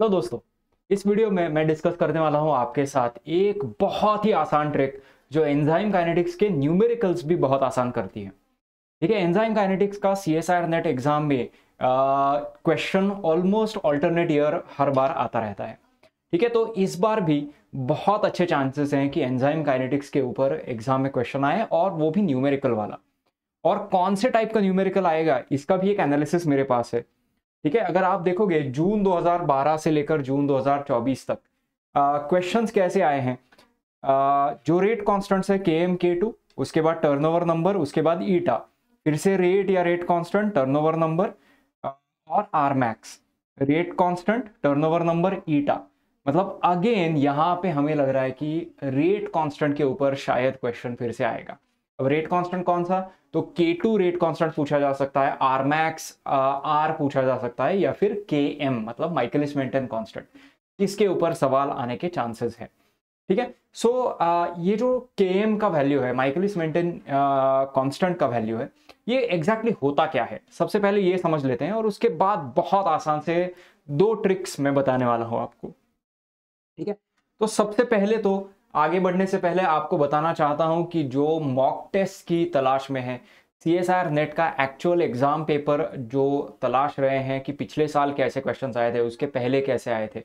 Hello दोस्तों इस video में मैं डिस्कस करने वाला हूं आपके साथ एक बहुत ही आसान ट्रिक जो एंजाइम काइनेटिक्स के न्यूमेरिकल्स भी बहुत आसान करती है ठीक है एंजाइम काइनेटिक्स का C S R NET exam में क्वेश्चन ऑलमोस्ट ऑल्टरनेट ईयर हर बार आता रहता है ठीक है तो इस बार भी बहुत अच्छे चांसेस हैं कि एंजाइम काइनेटिक्स के ऊपर एग्जाम में क्वेश्चन आए और वो भी न्यूमेरिकल वाला और कौन से टाइप का न्यूमेरिकल आएगा इसका भी एक एनालिसिस मेरे पास है ठीक है अगर आप देखोगे जून 2012 से लेकर जून 2024 तक क्वेश्चंस कैसे आए हैं आ, जो रेट कांस्टेंट्स है के एम के टू उसके बाद टर्नओवर नंबर उसके बाद ईटा फिर से रेट या रेट कांस्टेंट टर्नओवर नंबर और R max rate constant turnover number eta मतलब अगेन यहाँ पे हमें लग रहा है कि रेट कांस्टेंट के ऊपर शायद क्वेश्चन फिर से आएगा अब रेट कांस्टेंट कौन सा तो के टू रेट कांस्टेंट पूछा जा सकता है आर मैक्स आर पूछा जा सकता है या फिर के एम मतलब माइकलिस मेंटेन कांस्टेंट इसके ऊपर सवाल आने के चांसेस है ठीक है सो uh, ये जो के एम का वैल्यू है माइकलिस मेंटेन कांस्टेंट का वैल्यू है ये एग्जैक्टली exactly होता क्या है सबसे पहले ये समझ लेते हैं और उसके बाद बहुत आसान से दो ट्रिक्स मैं बताने वाला हूँ आपको ठीक है तो सबसे पहले तो आगे बढ़ने से पहले आपको बताना चाहता हूं कि जो मॉक टेस्ट की तलाश में है सी एस आर नेट का एक्चुअल एग्ज़ाम पेपर जो तलाश रहे हैं कि पिछले साल कैसे क्वेश्चन आए थे उसके पहले कैसे आए थे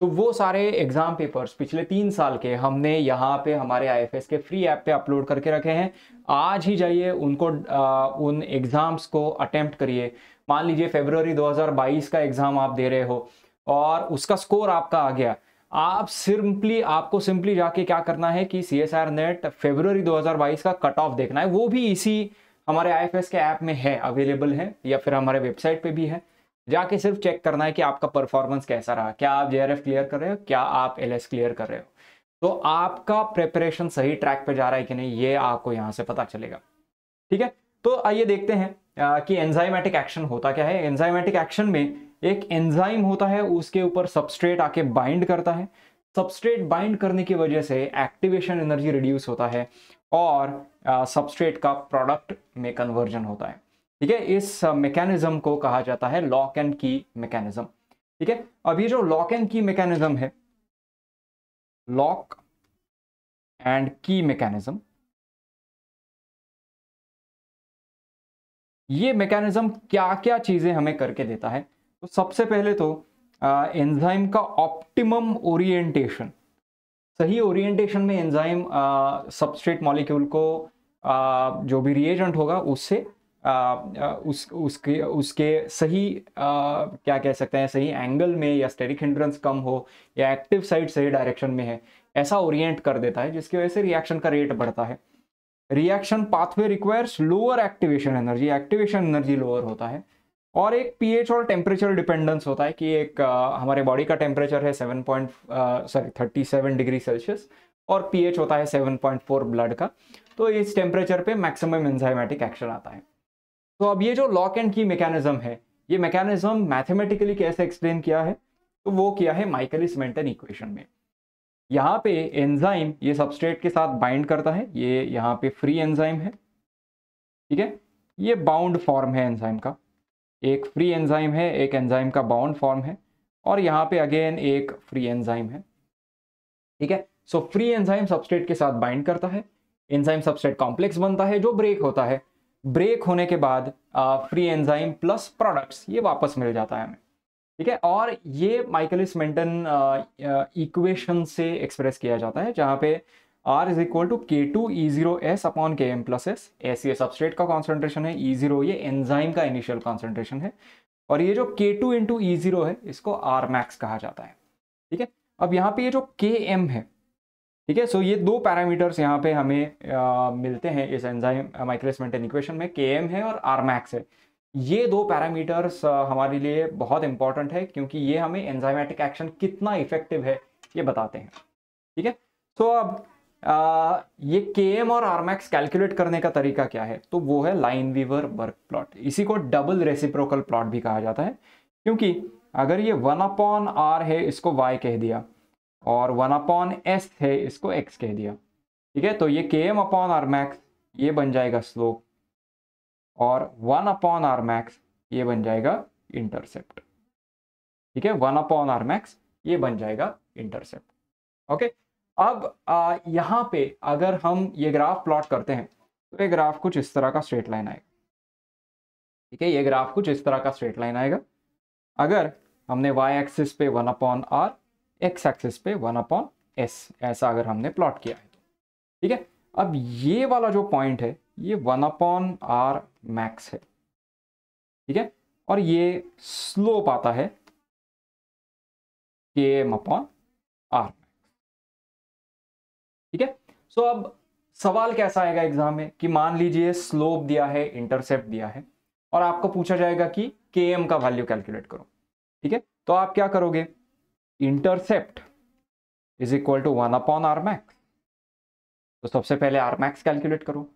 तो वो सारे एग्ज़ाम पेपर्स पिछले तीन साल के हमने यहाँ पे हमारे आई के फ्री ऐप पे अपलोड करके रखे हैं आज ही जाइए उनको आ, उन एग्ज़ाम्स को अटेम्प्ट करिए मान लीजिए फेबररी 2022 का एग्ज़ाम आप दे रहे हो और उसका स्कोर आपका आ गया आप सिंपली आपको सिंपली जाके क्या करना है कि C S R NET February 2022 का कट ऑफ देखना है वो भी इसी हमारे आई एफ एस के ऐप में है अवेलेबल है या फिर हमारे वेबसाइट पे भी है जाके सिर्फ चेक करना है कि आपका परफॉर्मेंस कैसा रहा क्या आप जे क्लियर कर रहे हो क्या आप एल क्लियर कर रहे हो तो आपका प्रेपरेशन सही ट्रैक पे जा रहा है कि नहीं ये आपको यहाँ से पता चलेगा ठीक है तो आइए देखते हैं कि एंजाइमेटिक एक्शन होता क्या है एंजाइमेटिक एक्शन में एक एंजाइम होता है उसके ऊपर सबस्ट्रेट आके बाइंड करता है सबस्ट्रेट बाइंड करने की वजह से एक्टिवेशन एनर्जी रिड्यूस होता है और सबस्ट्रेट का प्रोडक्ट में कन्वर्जन होता है ठीक है इस मैकेनिज्म को कहा जाता है लॉक एंड की मैकेनिज्म ठीक है अब ये जो लॉक एंड की मैकेनिज्म है लॉक एंड की मैकेनिज्म ये मैकेनिज्म क्या क्या चीजें हमें करके देता है तो सबसे पहले तो एंजाइम का ऑप्टिमम ओरिएंटेशन सही ओरिएंटेशन में एंजाइम सबस्ट्रेट मॉलिक्यूल को आ, जो भी रिएजेंट होगा उससे आ, उस उसके उसके सही आ, क्या कह सकते हैं सही एंगल में या स्टेरिक हिंड्रेंस कम हो या एक्टिव साइड सही डायरेक्शन में है ऐसा ओरिएंट कर देता है जिसकी वजह से रिएक्शन का रेट बढ़ता है reaction pathway requires lower activation energy activation energy lower होता है और एक पीएच और टेम्परेचर डिपेंडेंस होता है कि एक आ, हमारे बॉडी का टेम्परेचर है seven point sorry thirty seven degree Celsius और पीएच होता है सेवन पॉइंट फोर ब्लड का तो इस टेम्परेचर पे मैक्सिमम एंजाइमेटिक एक्शन आता है तो अब ये जो लॉक एंड की मैकेनिज्म है ये मैकेनिज्म मैथमेटिकली कैसे एक्सप्लेन किया है तो वो किया है माइकलिस मेंटन इक्वेशन में यहाँ पे एंजाइम ये सबस्ट्रेट के साथ बाइंड करता है ये यहाँ पे फ्री एंजाइम है ठीक है ये बाउंड फॉर्म है एंजाइम का एक फ्री एंजाइम है एक एंजाइम का बाउंड फॉर्म है और यहाँ पे अगेन एक फ्री एंजाइम है ठीक है सो फ्री एंजाइम सबस्टेट के साथ बाइंड करता है एंजाइम सबस्टेट कॉम्प्लेक्स बनता है जो ब्रेक होता है ब्रेक होने के बाद फ्री एंजाइम प्लस प्रोडक्ट्स ये वापस मिल जाता है हमें ठीक है और ये माइकलिस मेंटन इक्वेशन से एक्सप्रेस किया जाता है जहाँ पे R is equal to K two E zero S upon K M plus S S ये सबस्ट्रेट का कॉन्सेंट्रेशन है ई e जीरो ये एंजाइम का इनिशियल कॉन्सेंट्रेशन है और ये जो के टू इंटू ई जीरो है इसको आर मैक्स कहा जाता है ठीक है अब यहाँ पे ये जो के एम है ठीक है सो ये दो पैरामीटर्स यहाँ पे हमें आ, मिलते हैं इस एंजाइम माइक्रेस मेंटेन इक्वेशन में के एम है और आर मैक्स है ये दो पैरामीटर्स हमारे लिए बहुत इंपॉर्टेंट है क्योंकि ये हमें एंजाइमेटिक एक्शन कितना इफेक्टिव है ये बताते हैं ठीक है सो अब आ, ये के एम और आरमैक्स कैलकुलेट करने का तरीका क्या है तो वो है लाइन वीवर वर्क प्लॉट इसी को डबल रेसिप्रोकल प्लॉट भी कहा जाता है क्योंकि अगर ये वन अपॉन आर है इसको वाई कह दिया और वन अपॉन एस है इसको एक्स कह दिया ठीक है तो ये के एम अपॉन आर मैक्स ये बन जाएगा स्लोप और वन अपॉन आर मैक्स ये बन जाएगा इंटरसेप्ट ठीक है वन अपॉन आर मैक्स ये बन जाएगा इंटरसेप्ट ओके अब आ, यहाँ पे अगर हम ये ग्राफ प्लॉट करते हैं तो ये ग्राफ कुछ इस तरह का स्ट्रेट लाइन आएगा ठीक है ये ग्राफ कुछ इस तरह का स्ट्रेट लाइन आएगा अगर हमने वाई एक्सिस पे one upon R X axis पे वन अपॉन एस ऐसा अगर हमने प्लॉट किया है तो ठीक है अब ये वाला जो पॉइंट है ये वन अपॉन आर मैक्स है ठीक है और ये स्लोप आता है के एम अपॉन आर ठीक है सो अब सवाल कैसा आएगा एग्जाम में कि मान लीजिए स्लोप दिया है इंटरसेप्ट दिया है और आपको पूछा जाएगा कि के एम का वैल्यू कैलकुलेट करो ठीक है तो आप क्या करोगे intercept is equal to one upon R max तो सबसे पहले आर मैक्स कैलकुलेट करो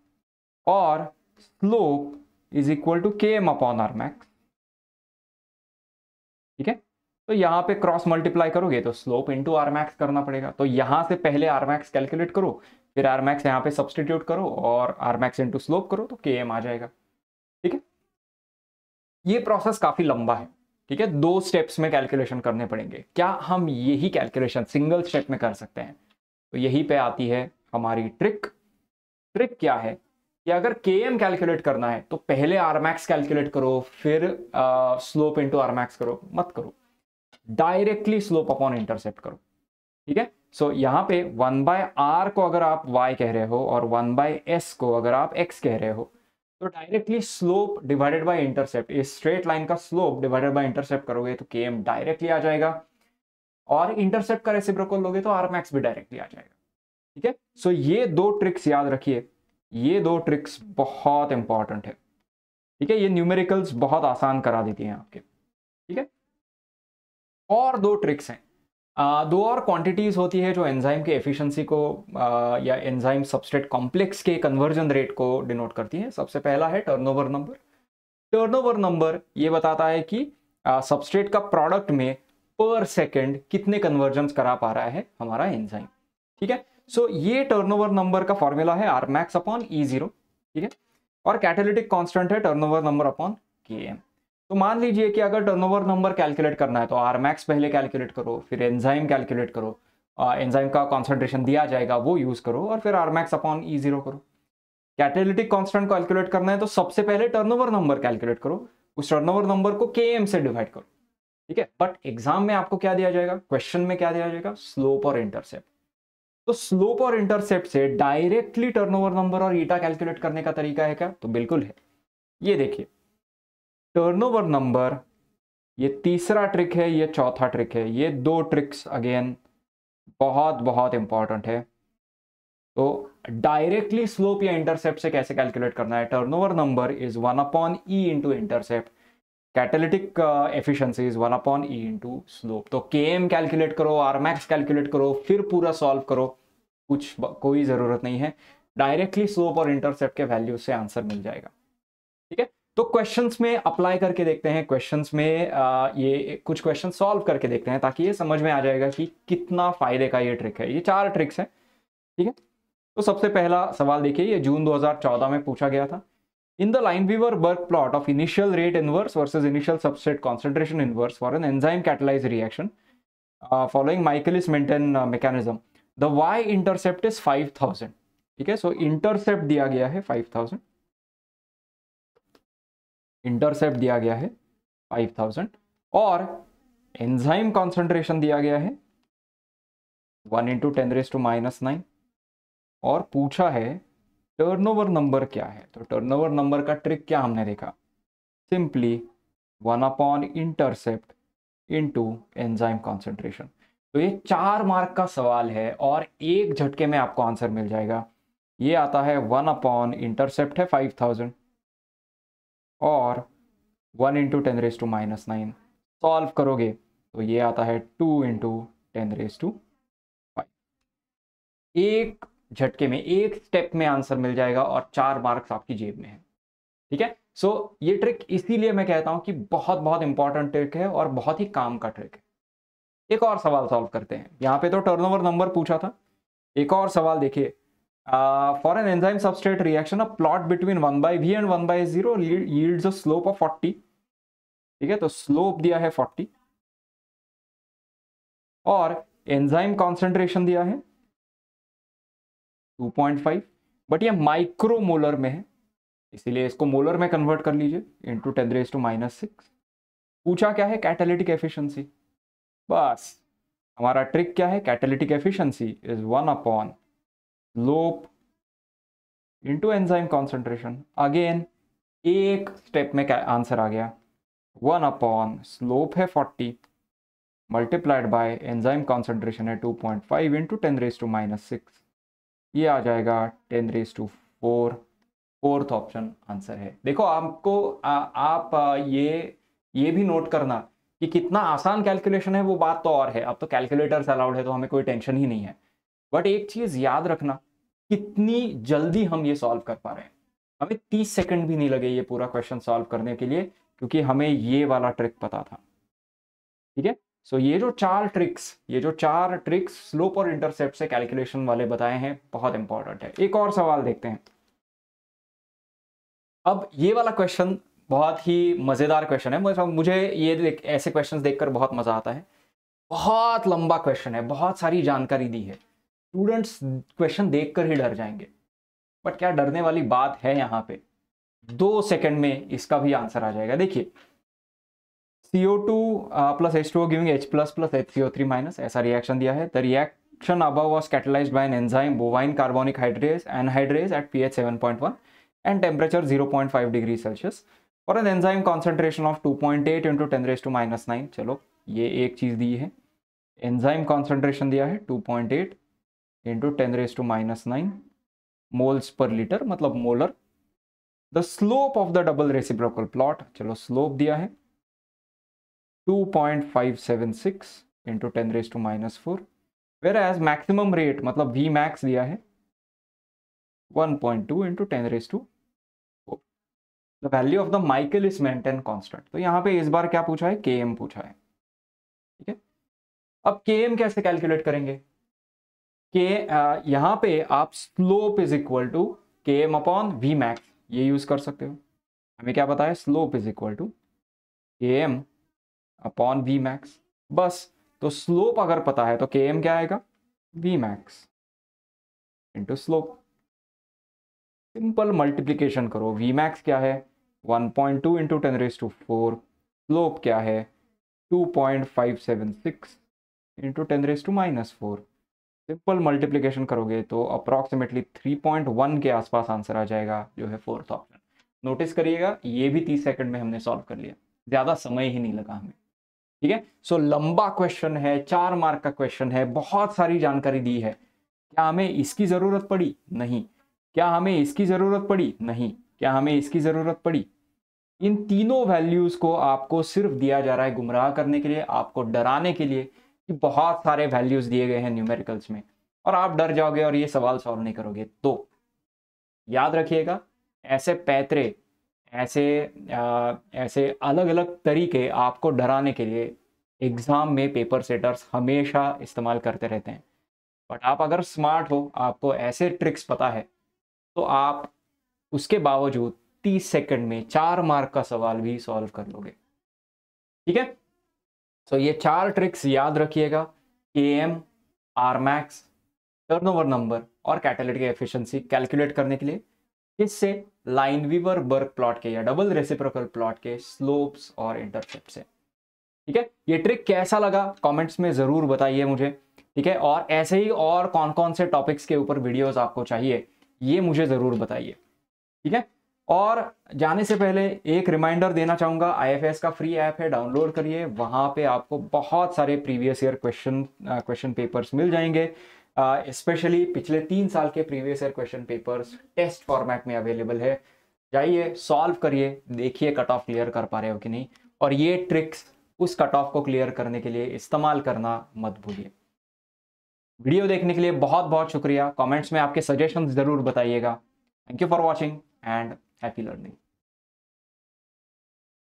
और slope is equal to K M upon R max ठीक है तो यहाँ पे क्रॉस मल्टीप्लाई करोगे तो स्लोप इंटू आर मैक्स करना पड़ेगा तो यहाँ से पहले आर मैक्स कैलकुलेट करो फिर आर मैक्स यहाँ पे सब्सटीट्यूट करो और आर मैक्स इंटू स्लोप करो तो के एम आ जाएगा ठीक है ये प्रोसेस काफ़ी लंबा है ठीक है दो स्टेप्स में कैलकुलेशन करने पड़ेंगे क्या हम यही कैलकुलेशन सिंगल स्टेप में कर सकते हैं तो यही पे आती है हमारी ट्रिक ट्रिक क्या है कि अगर के एम कैलकुलेट करना है तो पहले आर मैक्स कैलकुलेट करो फिर स्लोप इंटू आर मैक्स करो मत करो डायरेक्टली स्लोप अपॉन इंटरसेप्ट करो ठीक है सो यहाँ पे वन बाय आर को अगर आप y कह रहे हो और वन बाय एस को अगर आप x कह रहे हो तो directly slope divided by intercept इस स्ट्रेट लाइन का स्लोप डिवाइडेड बाय इंटरसेप्ट करोगे तो के एम डायरेक्टली आ जाएगा और इंटरसेप्ट का को लोगे तो आर मैक्स भी डायरेक्टली आ जाएगा ठीक है सो ये दो ट्रिक्स याद रखिए ये दो ट्रिक्स बहुत इंपॉर्टेंट है ठीक है ये न्यूमेरिकल्स बहुत आसान करा देती हैं आपके ठीक है और दो ट्रिक्स हैं दो और क्वांटिटीज़ होती है जो एंजाइम के एफिशिएंसी को या एंजाइम सबस्ट्रेट कॉम्प्लेक्स के कन्वर्जन रेट को डिनोट करती है सबसे पहला है टर्नओवर नंबर टर्नओवर नंबर ये बताता है कि सबस्ट्रेट का प्रोडक्ट में पर सेकेंड कितने कन्वर्जन करा पा रहा है हमारा एंजाइम ठीक है सो so, ये टर्नओवर नंबर का फॉर्मूला है R max upon E zero ठीक है और कैटेलिटिक कॉन्स्टेंट है turnover number upon K M तो मान लीजिए कि अगर टर्नओवर नंबर कैलकुलेट करना है तो आर मैक्स पहले कैलकुलेट करो फिर एंजाइम कैलकुलेट करो एंजाइम का कॉन्सेंट्रेशन दिया जाएगा वो यूज़ करो और फिर R max upon E zero करो कैटेलिटिक कॉन्सटेंट कैलकुलेट करना है तो सबसे पहले टर्नओवर नंबर कैलकुलेट करो उस टर्नओवर नंबर को के से डिवाइड करो ठीक है बट एग्जाम में आपको क्या दिया जाएगा क्वेश्चन में क्या दिया जाएगा स्लोप और इंटरसेप्ट तो स्लोप और इंटरसेप्ट से डायरेक्टली टर्नओवर नंबर और ईटा कैलकुलेट करने का तरीका है क्या तो बिल्कुल है ये देखिए टर्नओवर नंबर ये तीसरा ट्रिक है ये चौथा ट्रिक है ये दो ट्रिक्स अगेन बहुत बहुत इंपॉर्टेंट है तो डायरेक्टली स्लोप या इंटरसेप्ट से कैसे कैलकुलेट करना है turnover number is one upon E into intercept catalytic efficiency is one upon E into slope तो के एम कैलकुलेट करो आर मैक्स कैलकुलेट करो फिर पूरा सॉल्व करो कुछ कोई ज़रूरत नहीं है डायरेक्टली स्लोप और इंटरसेप्ट के वैल्यू से आंसर मिल जाएगा ठीक है तो क्वेश्चंस में अप्लाई करके देखते हैं क्वेश्चंस में आ, ये कुछ क्वेश्चन सॉल्व करके देखते हैं ताकि ये समझ में आ जाएगा कि कितना फायदे का ये ट्रिक है ये चार ट्रिक्स हैं ठीक है तो सबसे पहला सवाल देखिए ये जून 2014 में पूछा गया था in the Lineweaver Burk plot of initial rate inverse versus initial subset concentration inverse for an enzyme catalyse reaction following Michaelis Menten mechanism the Y intercept is five ठीक है सो इंटरसेप्ट दिया गया है थाउजेंड इंटरसेप्ट दिया गया है 5000 और enzyme concentration दिया गया है one into ten raise to minus nine और पूछा है टर्नओवर नंबर क्या है तो टर्नओवर नंबर का ट्रिक क्या हमने देखा simply one upon intercept into enzyme concentration तो ये चार मार्क का सवाल है और एक झटके में आपको आंसर मिल जाएगा ये आता है वन अपॉन इंटरसेप्ट है फाइव थाउजेंड और one into ten raise to minus nine solve करोगे तो ये आता है two into ten raise to five एक झटके में एक स्टेप में आंसर मिल जाएगा और चार मार्क्स आपकी जेब में है ठीक है सो ये ट्रिक इसीलिए मैं कहता हूं कि बहुत बहुत इंपॉर्टेंट ट्रिक है और बहुत ही काम का ट्रिक है एक और सवाल सॉल्व करते हैं यहाँ पे तो टर्नओवर नंबर पूछा था एक और सवाल देखिए Uh, for an enzyme substrate reaction, a plot between 1 by V and 1 by 0 yields a slope of 40. ठीक है तो स्लोप दिया है 40 और एंजाइम कॉन्सेंट्रेशन दिया है 2.5 बट ये माइक्रो मोलर में है इसीलिए इसको मोलर में कन्वर्ट कर लीजिए into ten raise to minus six पूछा क्या है कैटेलिटिक एफिशिएंसी बस हमारा ट्रिक क्या है catalytic efficiency is one upon slope into enzyme concentration again एक स्टेप में क्या आंसर आ गया वन अपॉन स्लोप है forty multiplied by enzyme concentration है two point five into ten raise to minus six ये आ जाएगा ten raise to four fourth option answer है देखो आपको आ, आप ये ये भी नोट करना कि कितना आसान कैलकुलेशन है वो बात तो और है अब तो कैलकुलेटर्स अलाउड है तो हमें कोई टेंशन ही नहीं है बट एक चीज़ याद रखना कितनी जल्दी हम ये सॉल्व कर पा रहे हैं हमें तीस सेकंड भी नहीं लगे ये पूरा क्वेश्चन सॉल्व करने के लिए क्योंकि हमें ये वाला ट्रिक पता था ठीक है सो ये जो चार ट्रिक्स ये जो चार ट्रिक्स स्लोप और इंटरसेप्ट से कैलकुलेशन वाले बताए हैं बहुत इंपॉर्टेंट है एक और सवाल देखते हैं अब ये वाला क्वेश्चन बहुत ही मज़ेदार क्वेश्चन है मुझे ये ऐसे क्वेश्चन देखकर बहुत मज़ा आता है बहुत लंबा क्वेश्चन है बहुत सारी जानकारी दी है स्टूडेंट्स क्वेश्चन देखकर ही डर जाएंगे बट क्या डरने वाली बात है यहाँ पे दो सेकंड में इसका भी आंसर आ जाएगा देखिए CO2 two plus H two giving H plus plus H C O three minus ऐसा रिएक्शन दिया है द रिएक्शन अब was catalyse by an enzyme bovine carbonic hydrase anhydrase at P H seven point one and temperature zero point five degree Celsius और an enzyme concentration of two point eight into ten raise to minus nine चलो ये एक चीज़ दी है enzyme concentration दिया है two point eight into ten raise to minus nine moles per litre मतलब molar the slope of the double reciprocal plot चलो slope दिया है 2.576 into ten raise to minus four whereas maximum rate मतलब V max दिया है 1.2 point two into ten raise to four the value of the Michaelis Menten constant तो यहाँ पे इस बार क्या पूछा है के पूछा है ठीक है अब के कैसे कैलकुलेट करेंगे के uh, यहाँ पे आप slope is equal to K M upon V max ये यूज कर सकते हो हमें क्या पता है slope is equal to K M upon V max बस तो स्लोप अगर पता है तो के एम क्या आएगा V max into slope simple multiplication करो वी मैक्स क्या है 1.2 point two into ten raise to four slope क्या है 2.576 point five seven six into ten raise to minus four simple multiplication करोगे तो अप्रॉक्सीमेटली 3.1 के आसपास आंसर आ जाएगा जो है फोर्थ ऑप्शन नोटिस करिएगा ये भी 30 सेकंड में हमने सॉल्व कर लिया ज़्यादा समय ही नहीं लगा हमें ठीक है सो लंबा क्वेश्चन है चार मार्क का क्वेश्चन है बहुत सारी जानकारी दी है क्या हमें इसकी ज़रूरत पड़ी नहीं क्या हमें इसकी ज़रूरत पड़ी नहीं क्या हमें इसकी ज़रूरत पड़ी इन तीनों वैल्यूज़ को आपको सिर्फ दिया जा रहा है गुमराह करने के लिए आपको डराने के लिए कि बहुत सारे वैल्यूज दिए गए हैं न्यूमेरिकल्स में और आप डर जाओगे और ये सवाल सॉल्व नहीं करोगे तो याद रखिएगा ऐसे पैतरे ऐसे आ, ऐसे अलग अलग तरीके आपको डराने के लिए एग्ज़ाम में पेपर सेटर्स हमेशा इस्तेमाल करते रहते हैं बट आप अगर स्मार्ट हो आपको ऐसे ट्रिक्स पता है तो आप उसके बावजूद 30 सेकंड में चार मार्क का सवाल भी सॉल्व कर लोगे ठीक है सो ये चार ट्रिक्स याद रखिएगा K M R max turnover number और कैटेलिटिक एफिशिएंसी कैलकुलेट करने के लिए इससे लाइन वीवर बर्क प्लॉट के या डबल रेसिप्रोकल प्लॉट के स्लोप्स और इंटरसेप्ट से ठीक है ये ट्रिक कैसा लगा कमेंट्स में ज़रूर बताइए मुझे ठीक है और ऐसे ही और कौन कौन से टॉपिक्स के ऊपर वीडियोज आपको चाहिए ये मुझे ज़रूर बताइए ठीक है और जाने से पहले एक रिमाइंडर देना चाहूँगा आई का फ्री ऐप है डाउनलोड करिए वहाँ पे आपको बहुत सारे previous year question question papers मिल जाएंगे स्पेशली uh, पिछले तीन साल के previous year question papers test format में अवेलेबल है जाइए सॉल्व करिए देखिए कट ऑफ क्लियर कर पा रहे हो कि नहीं और ये ट्रिक्स उस कट ऑफ को क्लियर करने के लिए इस्तेमाल करना मत भूलिए वीडियो देखने के लिए बहुत बहुत शुक्रिया कमेंट्स में आपके सजेशंस ज़रूर बताइएगा thank you for watching and Happy learning.